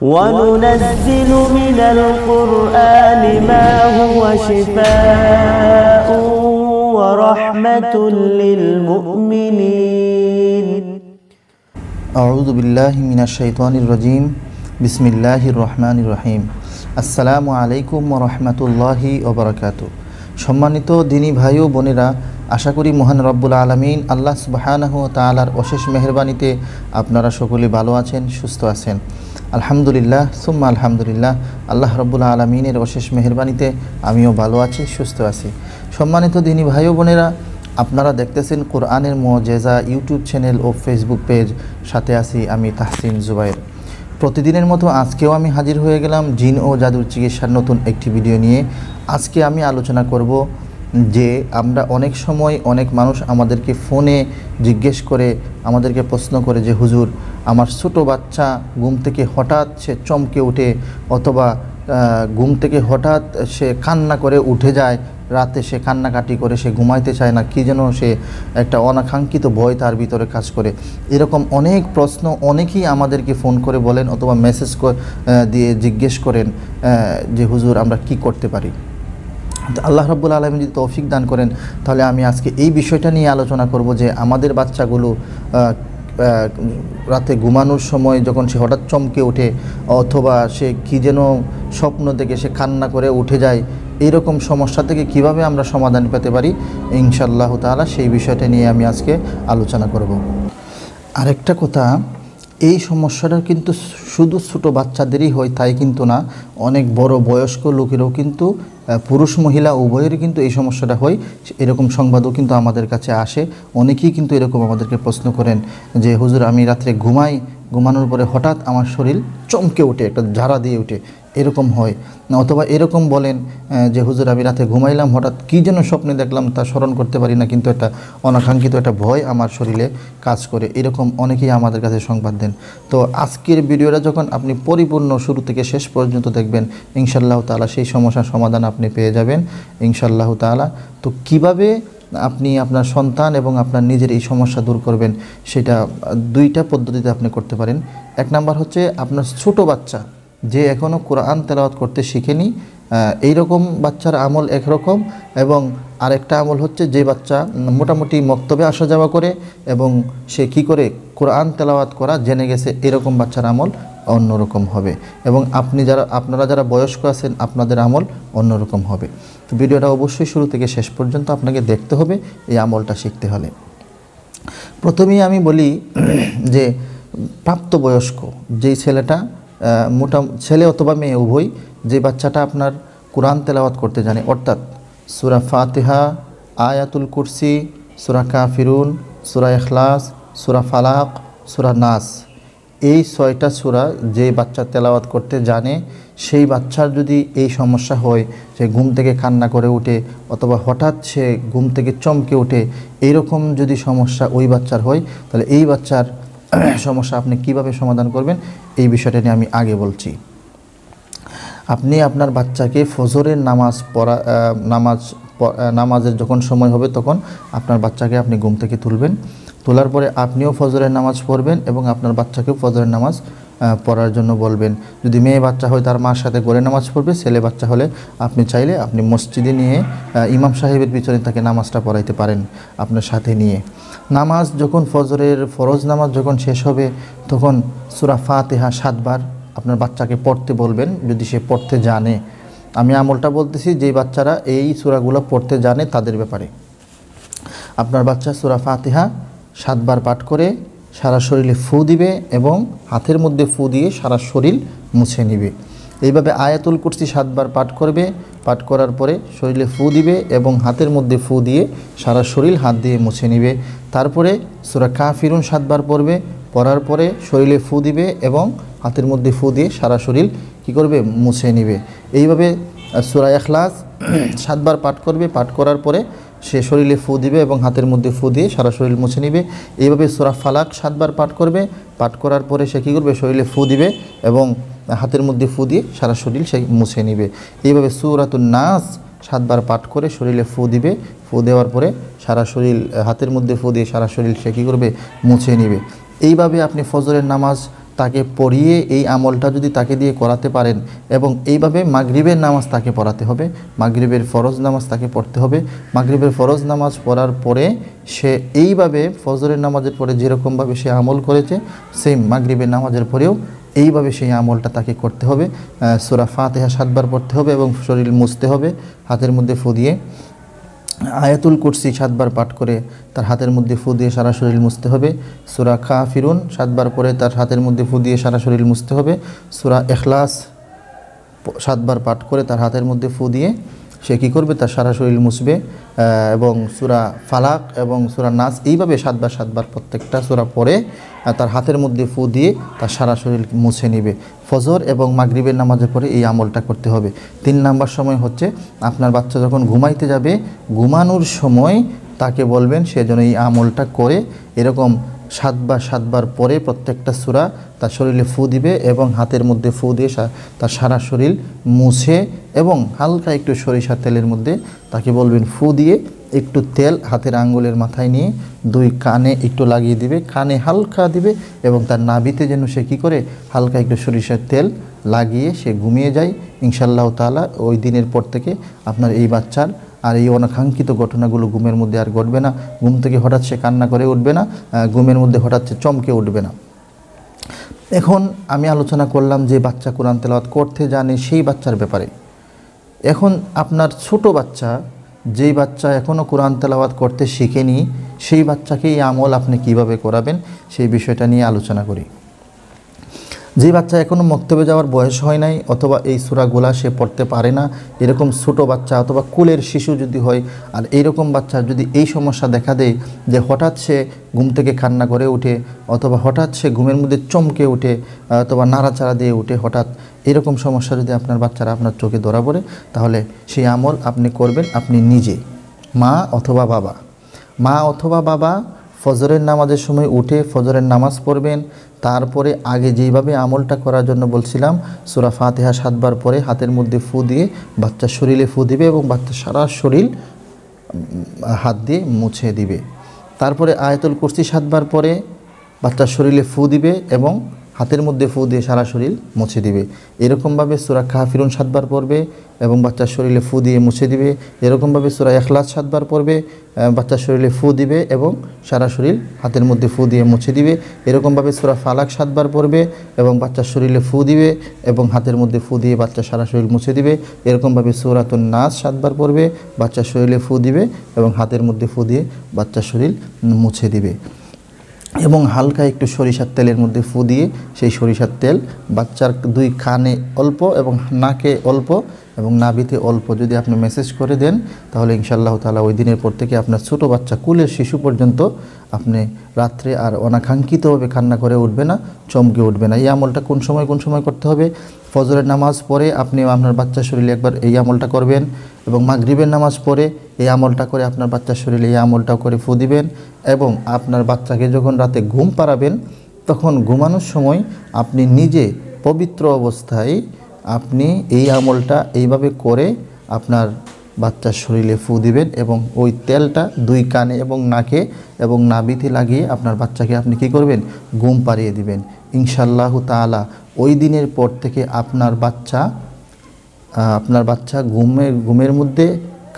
وننزل من القرآن ما هو شفاء ورحمة للمؤمنين أعوذ بالله من الشيطان الرجيم بسم الله الرحمن الرحيم السلام عليكم ورحمة الله وبركاته সম্মানিত দিনী ভাই ও বোনেরা আশা করি মহান রব্বুল আলমিন আল্লাহ সুবাহানহ তালার অশেষ মেহরবানিতে আপনারা সকলে ভালো আছেন সুস্থ আছেন আলহামদুলিল্লাহ সুম্মা আলহামদুলিল্লাহ আল্লাহ রব্বুল আলমিনের অশেষ মেহরবানিতে আমিও ভালো আছি সুস্থ আছি সম্মানিত দিনী ভাই বোনেরা আপনারা দেখতেছেন কোরআনের মজেজা ইউটিউব চ্যানেল ও ফেসবুক পেজ সাথে আছি আমি তাহসিন জুবাইর প্রতিদিনের মতো আজকেও আমি হাজির হয়ে গেলাম জিন ও জাদুর চিকিৎসার নতুন একটি ভিডিও নিয়ে আজকে আমি আলোচনা করব যে আমরা অনেক সময় অনেক মানুষ আমাদেরকে ফোনে জিজ্ঞেস করে আমাদেরকে প্রশ্ন করে যে হুজুর আমার ছোটো বাচ্চা ঘুম থেকে হঠাৎ সে চমকে উঠে অথবা ঘুম থেকে হঠাৎ সে কান্না করে উঠে যায় রাতে সে কান্নাকাটি করে সে ঘুমাইতে চায় না কী যেন সে একটা অনাকাঙ্ক্ষিত ভয় তার ভিতরে কাজ করে এরকম অনেক প্রশ্ন অনেকেই আমাদেরকে ফোন করে বলেন অথবা মেসেজ দিয়ে জিজ্ঞেস করেন যে হুজুর আমরা কি করতে পারি আল্লাহ রব্বুল আলম যদি তৌফিক দান করেন তাহলে আমি আজকে এই বিষয়টা নিয়ে আলোচনা করব যে আমাদের বাচ্চাগুলো রাতে ঘুমানোর সময় যখন সে হঠাৎ চমকে ওঠে অথবা সে কি যেন স্বপ্ন থেকে সে কান্না করে উঠে যায় এইরকম সমস্যা থেকে কিভাবে আমরা সমাধান পেতে পারি ইনশাল্লাহ তালা সেই বিষয়টা নিয়ে আমি আজকে আলোচনা করব আরেকটা কথা এই সমস্যাটা কিন্তু শুধু ছোট বাচ্চাদেরই হয় তাই কিন্তু না অনেক বড় বয়স্ক লোকেরও কিন্তু পুরুষ মহিলা উভয়েরই কিন্তু এই সমস্যাটা হয় এরকম সংবাদও কিন্তু আমাদের কাছে আসে অনেকেই কিন্তু এরকম আমাদেরকে প্রশ্ন করেন যে হুজুর আমি রাত্রে ঘুমাই ঘুমানোর পরে হঠাৎ আমার শরীর চমকে ওঠে একটা ঝাড়া দিয়ে ওঠে এরকম হয় অথবা এরকম বলেন যে হুজুর আমি রাতে ঘুমাইলাম হঠাৎ কী যেন স্বপ্নে দেখলাম তা স্মরণ করতে পারি না কিন্তু একটা অনাকাঙ্ক্ষিত একটা ভয় আমার শরীরে কাজ করে এরকম অনেকেই আমাদের কাছে সংবাদ দেন তো আজকের ভিডিওটা যখন আপনি পরিপূর্ণ শুরু থেকে শেষ পর্যন্ত দেখবেন ইনশাল্লাহ তালা সেই সমস্যার সমাধান আপনি পেয়ে যাবেন ইনশাল্লাহ তালা তো কিভাবে আপনি আপনার সন্তান এবং আপনার নিজের এই সমস্যা দূর করবেন সেটা দুইটা পদ্ধতিতে আপনি করতে পারেন এক নাম্বার হচ্ছে আপনার ছোট বাচ্চা যে এখনও কোরআন তেলাওয়াত করতে শিখেনি এই রকম বাচ্চার আমল একরকম এবং আরেকটা আমল হচ্ছে যে বাচ্চা মোটামুটি মক্তবে আসা যাওয়া করে এবং সে কি করে কোরআন তেলাওয়াত করা জেনে গেছে এরকম বাচ্চার আমল অন্যরকম হবে এবং আপনি যারা আপনারা যারা বয়স্ক আছেন আপনাদের আমল অন্যরকম হবে তো ভিডিওটা অবশ্যই শুরু থেকে শেষ পর্যন্ত আপনাকে দেখতে হবে এই আমলটা শিখতে হলে প্রথমেই আমি বলি যে প্রাপ্তবয়স্ক যেই ছেলেটা মোটা ছেলে অথবা মেয়ে উভয় যে বাচ্চাটা আপনার কোরআন তেলাওয়াত করতে জানে অর্থাৎ সুরা ফাতেহা আয়াতুল কুরসি সুরা কাফিরুন সুরা এখলাস সুরা ফালাক সুরা নাস এই ছয়টা সুরা যে বাচ্চা তেলাওয়াত করতে জানে সেই বাচ্চার যদি এই সমস্যা হয় সে ঘুম থেকে কান্না করে উঠে অথবা হঠাৎ সে ঘুম থেকে চমকে উঠে এইরকম যদি সমস্যা ওই বাচ্চার হয় তাহলে এই বাচ্চার সমস্যা আপনি কিভাবে সমাধান করবেন এই বিষয়টা নিয়ে আমি আগে বলছি আপনি আপনার বাচ্চাকে ফজরের নামাজ পড়া নামাজ নামাজের যখন সময় হবে তখন আপনার বাচ্চাকে আপনি ঘুম থেকে তুলবেন তোলার পরে আপনিও ফজরের নামাজ পড়বেন এবং আপনার বাচ্চাকেও ফজরের নামাজ পড়ার জন্য বলবেন যদি মেয়ে বাচ্চা হয় তার মার সাথে গড়ে নামাজ পড়বে ছেলে বাচ্চা হলে আপনি চাইলে আপনি মসজিদে নিয়ে ইমাম সাহেবের পিছনে তাকে নামাজটা পড়াইতে পারেন আপনার সাথে নিয়ে নামাজ যখন ফজরের ফরজ নামাজ যখন শেষ হবে তখন সুরা ফাতেহা সাতবার আপনার বাচ্চাকে পড়তে বলবেন যদি সে পড়তে জানে আমি আমলটা বলতেছি যে বাচ্চারা এই সুরাগুলো পড়তে জানে তাদের ব্যাপারে আপনার বাচ্চা সুরা ফাতেহা সাতবার পাঠ করে সারা শরীরে ফু দিবে এবং হাতের মধ্যে ফু দিয়ে সারা শরীর মুছে নিবে এইভাবে আয়াতুল কুর্সি সাতবার পাঠ করবে পাঠ করার পরে শরীরে ফু দিবে এবং হাতের মধ্যে ফু দিয়ে সারা শরীর হাত দিয়ে মুছে নিবে তারপরে সুরা কা ফিরুন সাতবার পড়বে পড়ার পরে শরীরে ফু দিবে এবং হাতের মধ্যে ফু দিয়ে সারা শরীর কী করবে মুছে নিবে এইভাবে সুরা এখলাস সাতবার পাঠ করবে পাঠ করার পরে সে শরীরে ফু দিবে এবং হাতের মধ্যে ফু দিয়ে সারা শরীর মুছে নিবে এইভাবে সোরা ফালাক সাতবার পাঠ করবে পাঠ করার পরে সে কী করবে শরীরে ফু দিবে এবং হাতের মধ্যে ফু দিয়ে সারা শরীর সে মুছে নিবে এইভাবে সুরাতুন নাস সাতবার পাঠ করে শরীরে ফু দিবে ফু দেওয়ার পরে সারা শরীর হাতের মধ্যে ফু দিয়ে সারা শরীর সে কী করবে মুছে নিবে এইভাবে আপনি ফজরের নামাজ তাকে পড়িয়ে এই আমলটা যদি তাকে দিয়ে করাতে পারেন এবং এইভাবে মাগরিবের নামাজ তাকে পড়াতে হবে মাগরিবের ফরজ নামাজ তাকে পড়তে হবে মাগরিবের ফরজ নামাজ পড়ার পরে সে এইভাবে ফজরের নামাজের পরে যেরকমভাবে সে আমল করেছে সেম মাগরিবের নামাজের পরেও এইভাবে সেই আমলটা তাকে করতে হবে সুরা ফাতেহা সাতবার পড়তে হবে এবং শরীর মুছতে হবে হাতের মধ্যে ফু দিয়ে আয়াতুল কুরসি সাতবার পাঠ করে তার হাতের মধ্যে ফু দিয়ে সারা শরীর মুছতে হবে সুরা খা ফিরুন সাতবার পরে তার হাতের মধ্যে ফু দিয়ে সারা শরীর মুছতে হবে সুরা এখলাস সাতবার পাঠ করে তার হাতের মধ্যে ফু দিয়ে সে কী করবে তার সারা শরীর মুছবে এবং সুরা ফালাক এবং সুরা নাচ এইভাবে সাতবার সাতবার প্রত্যেকটা সুরা পরে তার হাতের মধ্যে ফু দিয়ে তার সারা শরীর মুছে নেবে ফজর এবং মাগরিবের নামাজে পরে এই আমলটা করতে হবে তিন নাম্বার সময় হচ্ছে আপনার বাচ্চা যখন ঘুমাইতে যাবে ঘুমানোর সময় তাকে বলবেন সে যেন এই আমলটা করে এরকম সাতবার সাতবার পরে প্রত্যেকটা সুরা তার শরীরে ফু দিবে এবং হাতের মধ্যে ফু দিয়ে তার সারা শরীর মুছে এবং হালকা একটু সরিষার তেলের মধ্যে তাকে বলবেন ফু দিয়ে একটু তেল হাতের আঙ্গুলের মাথায় নিয়ে দুই কানে একটু লাগিয়ে দিবে কানে হালকা দিবে এবং তার নাভিতে যেন সে কী করে হালকা একটু সরিষার তেল লাগিয়ে সে ঘুমিয়ে যায় ইনশাল্লাহ তালা ওই দিনের পর থেকে আপনার এই বাচ্চার আর এই অনাকাঙ্ক্ষিত ঘটনাগুলো ঘুমের মধ্যে আর ঘটবে না ঘুম থেকে হঠাৎ সে কান্না করে উঠবে না ঘুমের মধ্যে হঠাৎ সে চমকে উঠবে না এখন আমি আলোচনা করলাম যে বাচ্চা কোরআন তেলাওয়াত করতে জানে সেই বাচ্চার ব্যাপারে এখন আপনার ছোট বাচ্চা যেই বাচ্চা এখনও কোরআন তেলাওয়াত করতে শিখেনি সেই বাচ্চাকে এই আমল আপনি কিভাবে করাবেন সেই বিষয়টা নিয়ে আলোচনা করি যে বাচ্চা এখনও মক্তবে যাওয়ার বয়স হয় নাই অথবা এই সুরাগুলা সে পড়তে পারে না এরকম ছোটো বাচ্চা অথবা কুলের শিশু যদি হয় আর এইরকম বাচ্চা যদি এই সমস্যা দেখা দেয় যে হঠাৎ সে ঘুম থেকে কান্না করে উঠে অথবা হঠাৎ সে ঘুমের মধ্যে চমকে উঠে অথবা নাড়াচাড়া দিয়ে উঠে হঠাৎ এরকম সমস্যা যদি আপনার বাচ্চারা আপনার চোখে ধরা পড়ে তাহলে সেই আমল আপনি করবেন আপনি নিজে মা অথবা বাবা মা অথবা বাবা ফজরের নামাজের সময় উঠে ফজরের নামাজ পড়বেন তারপরে আগে যেইভাবে আমলটা করার জন্য বলছিলাম সুরা ফাতেহা সাতবার পরে হাতের মধ্যে ফু দিয়ে বাচ্চার শরীরে ফু দিবে এবং বাচ্চা সারা শরীর হাত দিয়ে মুছে দিবে তারপরে আয়তুল কুর্সি সাতবার পরে বাচ্চার শরীরে ফু দিবে এবং হাতের মধ্যে ফু দিয়ে সারা শরীর মুছে দিবে এরকমভাবে সুরা কাহাফিরুন সাতবার পড়বে এবং বাচ্চার শরীরে ফু দিয়ে মুছে দিবে এরকমভাবে সুরা এখলাস সাতবার পড়বে বাচ্চার শরীরে ফু দিবে এবং সারা শরীর হাতের মধ্যে ফু দিয়ে মুছে দিবে এরকমভাবে সুরা ফালাক সাতবার পড়বে এবং বাচ্চার শরীরে ফু দিবে এবং হাতের মধ্যে ফু দিয়ে বাচ্চা সারা শরীর মুছে দিবে এরকমভাবে সুরাতুন নাচ সাতবার পড়বে বাচ্চার শরীরে ফু দিবে এবং হাতের মধ্যে ফু দিয়ে বাচ্চার শরীর মুছে দিবে এবং হালকা একটু সরিষার তেলের মধ্যে ফু দিয়ে সেই সরিষার তেল বাচ্চার দুই খানে অল্প এবং নাকে অল্প এবং নাভিতে অল্প যদি আপনি মেসেজ করে দেন তাহলে ইনশাল্লাহ তালা ওই দিনের পর থেকে আপনার ছোটো বাচ্চা কুলের শিশু পর্যন্ত আপনি রাত্রে আর অনাকাঙ্ক্ষিতভাবে কান্না করে উঠবে না চমকে উঠবে না এই আমলটা কোন সময় কোন সময় করতে হবে ফজরের নামাজ পরে আপনি আপনার বাচ্চার শরীরে একবার এই আমলটা করবেন এবং মাগরিবের নামাজ পরে এই আমলটা করে আপনার বাচ্চার শরীরে এই আমলটা করে ফু দিবেন এবং আপনার বাচ্চাকে যখন রাতে ঘুম পাড়াবেন তখন ঘুমানোর সময় আপনি নিজে পবিত্র অবস্থায় আপনি এই আমলটা এইভাবে করে আপনার বাচ্চার শরীরে ফু দিবেন এবং ওই তেলটা দুই কানে এবং নাকে এবং নাভিতে লাগিয়ে আপনার বাচ্চাকে আপনি কি করবেন ঘুম পাড়িয়ে দিবেন ইনশাল্লাহ তালা ওই দিনের পর থেকে আপনার বাচ্চা আপনার বাচ্চা ঘুমের ঘুমের মধ্যে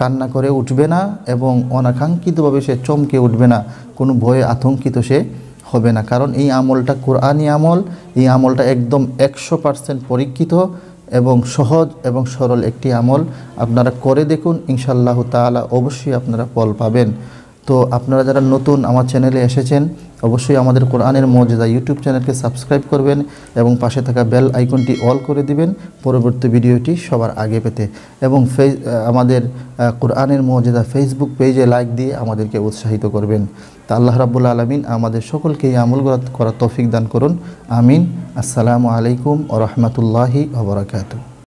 কান্না করে উঠবে না এবং অনাকাঙ্ক্ষিতভাবে সে চমকে উঠবে না কোনো ভয়ে আতঙ্কিত সে হবে না কারণ এই আমলটা কোরআনী আমল এই আমলটা একদম একশো পার্সেন্ট পরীক্ষিত এবং সহজ এবং সরল একটি আমল আপনারা করে দেখুন ইনশাল্লাহ তালা অবশ্যই আপনারা ফল পাবেন তো আপনারা যারা নতুন আমার চ্যানেলে এসেছেন অবশ্যই আমাদের কোরআনের মর্যাদা ইউটিউব চ্যানেলকে সাবস্ক্রাইব করবেন এবং পাশে থাকা বেল আইকনটি অল করে দিবেন পরবর্তী ভিডিওটি সবার আগে পেতে এবং আমাদের কোরআনের মর্যাদা ফেসবুক পেজে লাইক দিয়ে আমাদেরকে উৎসাহিত করবেন তা আল্লাহ রাবুল্লা আলমিন আমাদের সকলকে এই আমল করার তফিক দান করুন আমিন আসসালামু আলাইকুম ও রহমতুল্লাহি ওবরাকাতু